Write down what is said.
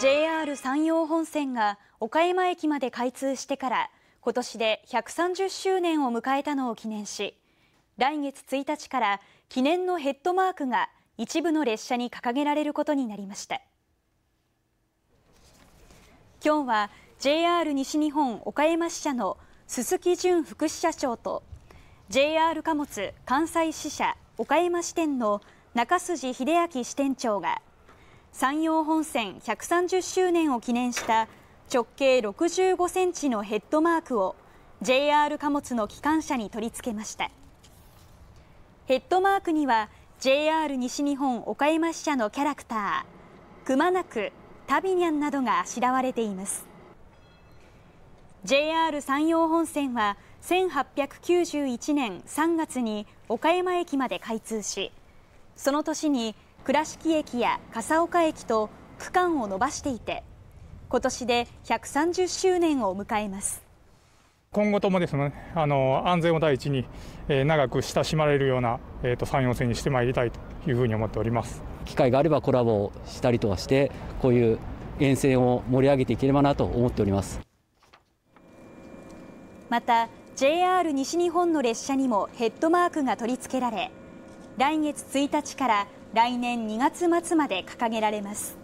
JR 山陽本線が岡山駅まで開通してから今年で130周年を迎えたのを記念し来月1日から記念のヘッドマークが一部の列車に掲げられることになりました今日は JR 西日本岡山支社の鈴木淳副支社長と JR 貨物関西支社岡山支店の中筋秀明支店長が山陽本線130周年を記念した直径65センチのヘッドマークを JR 貨物の機関車に取り付けましたヘッドマークには JR 西日本岡山支社のキャラクターくまなくタビニャンなどがあしらわれています JR 山陽本線は1891年3月に岡山駅まで開通しその年に倉敷駅や笠岡駅と区間を伸ばしていて今年で130周年を迎えます今後ともですねあの安全を第一に、えー、長く親しまれるような、えーと、山陽線にしてまいりたいというふうに思っております機会があればコラボをしたりとかしてこういう沿線を盛り上げていければなと思っておりますまた JR 西日本の列車にもヘッドマークが取り付けられ来月1日から来年2月末まで掲げられます